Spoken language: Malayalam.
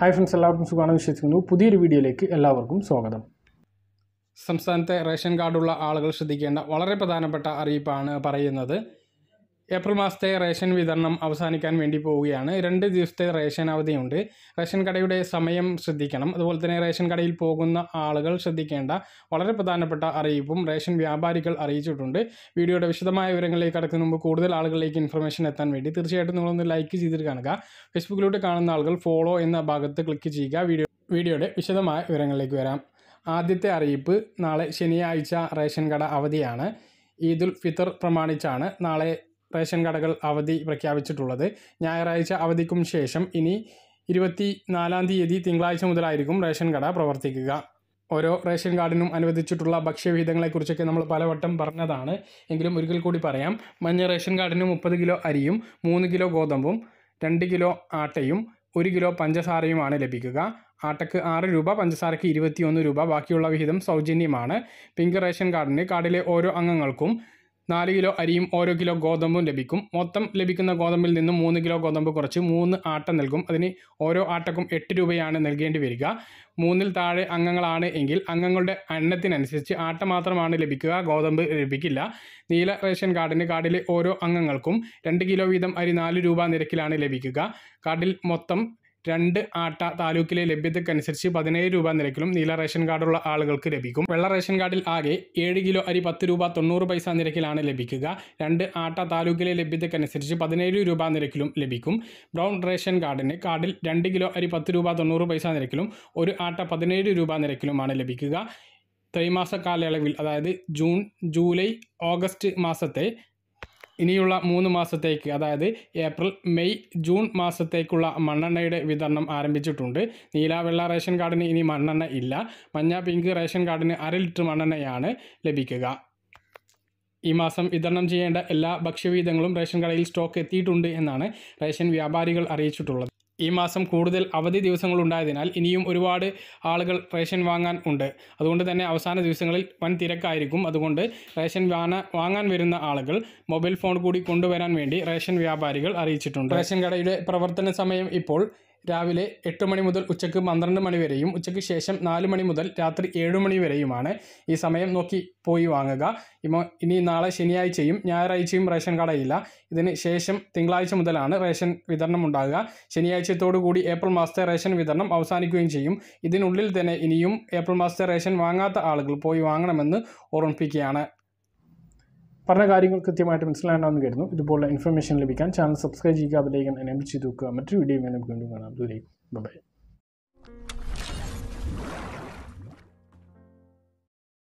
ഹായ് ഫ്രണ്ട്സ് എല്ലാവർക്കും സുഖമാണ് വിശ്വസിക്കുന്നു പുതിയൊരു വീഡിയോയിലേക്ക് എല്ലാവർക്കും സ്വാഗതം സംസ്ഥാനത്തെ റേഷൻ കാർഡുള്ള ആളുകൾ ശ്രദ്ധിക്കേണ്ട വളരെ പ്രധാനപ്പെട്ട അറിയിപ്പാണ് പറയുന്നത് ഏപ്രിൽ മാസത്തെ റേഷൻ വിതരണം അവസാനിക്കാൻ വേണ്ടി പോവുകയാണ് രണ്ട് ദിവസത്തെ റേഷൻ അവധിയുണ്ട് റേഷൻ കടയുടെ സമയം ശ്രദ്ധിക്കണം അതുപോലെ തന്നെ റേഷൻ കടയിൽ പോകുന്ന ആളുകൾ ശ്രദ്ധിക്കേണ്ട വളരെ പ്രധാനപ്പെട്ട അറിയിപ്പും റേഷൻ വ്യാപാരികൾ അറിയിച്ചിട്ടുണ്ട് വീഡിയോയുടെ വിശദമായ വിവരങ്ങളിലേക്ക് കടക്കുന്ന മുമ്പ് കൂടുതൽ ആളുകളിലേക്ക് ഇൻഫർമേഷൻ എത്താൻ വേണ്ടി തീർച്ചയായിട്ടും നിങ്ങളൊന്ന് ലൈക്ക് ചെയ്തിട്ട് കാണുക ഫേസ്ബുക്കിലൂടെ കാണുന്ന ആളുകൾ ഫോളോ എന്ന ഭാഗത്ത് ക്ലിക്ക് ചെയ്യുക വീഡിയോ വീഡിയോയുടെ വിശദമായ വിവരങ്ങളിലേക്ക് വരാം ആദ്യത്തെ അറിയിപ്പ് നാളെ ശനിയാഴ്ച റേഷൻ കട അവധിയാണ് ഈദുൽ ഫിത്തർ പ്രമാണിച്ചാണ് നാളെ റേഷൻ കടകൾ അവധി പ്രഖ്യാപിച്ചിട്ടുള്ളത് ഞായറാഴ്ച അവധിക്കും ശേഷം ഇനി ഇരുപത്തി നാലാം തീയതി തിങ്കളാഴ്ച മുതലായിരിക്കും റേഷൻ കട പ്രവർത്തിക്കുക ഓരോ റേഷൻ കാർഡിനും അനുവദിച്ചിട്ടുള്ള ഭക്ഷ്യവിഹിതങ്ങളെക്കുറിച്ചൊക്കെ നമ്മൾ പലവട്ടം പറഞ്ഞതാണ് എങ്കിലും ഒരിക്കൽ കൂടി പറയാം മഞ്ഞ റേഷൻ കാർഡിന് മുപ്പത് കിലോ അരിയും മൂന്ന് കിലോ ഗോതമ്പും രണ്ട് കിലോ ആട്ടയും ഒരു കിലോ പഞ്ചസാരയുമാണ് ലഭിക്കുക ആട്ടയ്ക്ക് ആറ് രൂപ പഞ്ചസാരയ്ക്ക് ഇരുപത്തിയൊന്ന് രൂപ ബാക്കിയുള്ള വിഹിതം സൗജന്യമാണ് പിങ്ക് റേഷൻ കാർഡിന് കാർഡിലെ ഓരോ അംഗങ്ങൾക്കും നാല് കിലോ അരിയും ഓരോ കിലോ ഗോതമ്പും ലഭിക്കും മൊത്തം ലഭിക്കുന്ന ഗോതമ്പിൽ നിന്നും മൂന്ന് കിലോ ഗോതമ്പ് കുറച്ച് മൂന്ന് ആട്ട നൽകും അതിന് ഓരോ ആട്ടക്കും എട്ട് രൂപയാണ് നൽകേണ്ടി വരിക മൂന്നിൽ താഴെ അംഗങ്ങളാണ് എങ്കിൽ അംഗങ്ങളുടെ എണ്ണത്തിനനുസരിച്ച് ആട്ട മാത്രമാണ് ലഭിക്കുക ഗോതമ്പ് ലഭിക്കില്ല നീല റേഷൻ കാർഡിന് കാർഡിലെ ഓരോ അംഗങ്ങൾക്കും രണ്ട് കിലോ വീതം അരി നാല് രൂപ നിരക്കിലാണ് ലഭിക്കുക കാർഡിൽ മൊത്തം രണ്ട് ആട്ട താലൂക്കിലെ ലഭ്യതക്കനുസരിച്ച് പതിനേഴ് രൂപ നിരക്കിലും നീല റേഷൻ കാർഡുള്ള ആളുകൾക്ക് ലഭിക്കും വെള്ള റേഷൻ കാർഡിൽ ആകെ ഏഴ് കിലോ അരി പത്ത് രൂപ തൊണ്ണൂറ് പൈസ നിരക്കിലാണ് ലഭിക്കുക രണ്ട് ആട്ട താലൂക്കിലെ ലഭ്യതക്കനുസരിച്ച് പതിനേഴ് രൂപ നിരക്കിലും ലഭിക്കും ബ്രൗൺ റേഷൻ കാർഡിന് കാർഡിൽ രണ്ട് കിലോ അരി പത്ത് രൂപ തൊണ്ണൂറ് പൈസ നിരക്കിലും ഒരു ആട്ട പതിനേഴ് രൂപ നിരക്കിലുമാണ് ലഭിക്കുക ത്രൈമാസ കാലയളവിൽ അതായത് ജൂൺ ജൂലൈ ഓഗസ്റ്റ് മാസത്തെ ഇനിയുള്ള മൂന്ന് മാസത്തേക്ക് അതായത് ഏപ്രിൽ മെയ് ജൂൺ മാസത്തേക്കുള്ള മണ്ണെണ്ണയുടെ വിതരണം ആരംഭിച്ചിട്ടുണ്ട് നീല വെള്ള റേഷൻ കാർഡിന് ഇനി മണ്ണെണ്ണ ഇല്ല മഞ്ഞ പിങ്ക് റേഷൻ കാർഡിന് അര ലിറ്റർ മണ്ണെണ്ണയാണ് ലഭിക്കുക ഈ മാസം വിതരണം ചെയ്യേണ്ട എല്ലാ ഭക്ഷ്യവീതങ്ങളും റേഷൻ കടയിൽ സ്റ്റോക്ക് എത്തിയിട്ടുണ്ട് എന്നാണ് റേഷൻ വ്യാപാരികൾ അറിയിച്ചിട്ടുള്ളത് ഈ മാസം കൂടുതൽ അവധി ദിവസങ്ങൾ ഉണ്ടായതിനാൽ ഇനിയും ഒരുപാട് ആളുകൾ റേഷൻ വാങ്ങാൻ ഉണ്ട് അതുകൊണ്ട് തന്നെ അവസാന ദിവസങ്ങളിൽ വൻ തിരക്കായിരിക്കും അതുകൊണ്ട് റേഷൻ വാങ്ങാൻ വരുന്ന ആളുകൾ മൊബൈൽ ഫോൺ കൂടി കൊണ്ടുവരാൻ വേണ്ടി റേഷൻ വ്യാപാരികൾ അറിയിച്ചിട്ടുണ്ട് റേഷൻ കടയുടെ പ്രവർത്തന സമയം ഇപ്പോൾ രാവിലെ എട്ട് മണി മുതൽ ഉച്ചയ്ക്ക് പന്ത്രണ്ട് മണി വരെയും ഉച്ചയ്ക്ക് ശേഷം നാല് മണി മുതൽ രാത്രി ഏഴ് മണി വരെയുമാണ് ഈ സമയം നോക്കി പോയി വാങ്ങുക ഇനി നാളെ ശനിയാഴ്ചയും ഞായറാഴ്ചയും റേഷൻ കടയില്ല ഇതിന് ശേഷം തിങ്കളാഴ്ച മുതലാണ് റേഷൻ വിതരണം ഉണ്ടാകുക കൂടി ഏപ്രിൽ മാസത്തെ റേഷൻ വിതരണം അവസാനിക്കുകയും ചെയ്യും ഇതിനുള്ളിൽ തന്നെ ഇനിയും ഏപ്രിൽ മാസത്തെ റേഷൻ വാങ്ങാത്ത ആളുകൾ പോയി വാങ്ങണമെന്ന് ഓർമ്മിപ്പിക്കുകയാണ് പറഞ്ഞ കാര്യങ്ങൾ കൃത്യമായിട്ട് മനസ്സിലാകണമെന്ന് കരുതുന്നു ഇതുപോലുള്ള ഇൻഫർമേഷൻ ലഭിക്കാൻ ചാനൽ സബ്സ്ക്രൈബ് ചെയ്യുക അതിലേക്ക് എനേബിൾ ചെയ്ത് വെക്കുക മറ്റൊരു വീഡിയോ നമുക്ക് വീണ്ടും കാണാം ദൂരേക്ക് ബൈ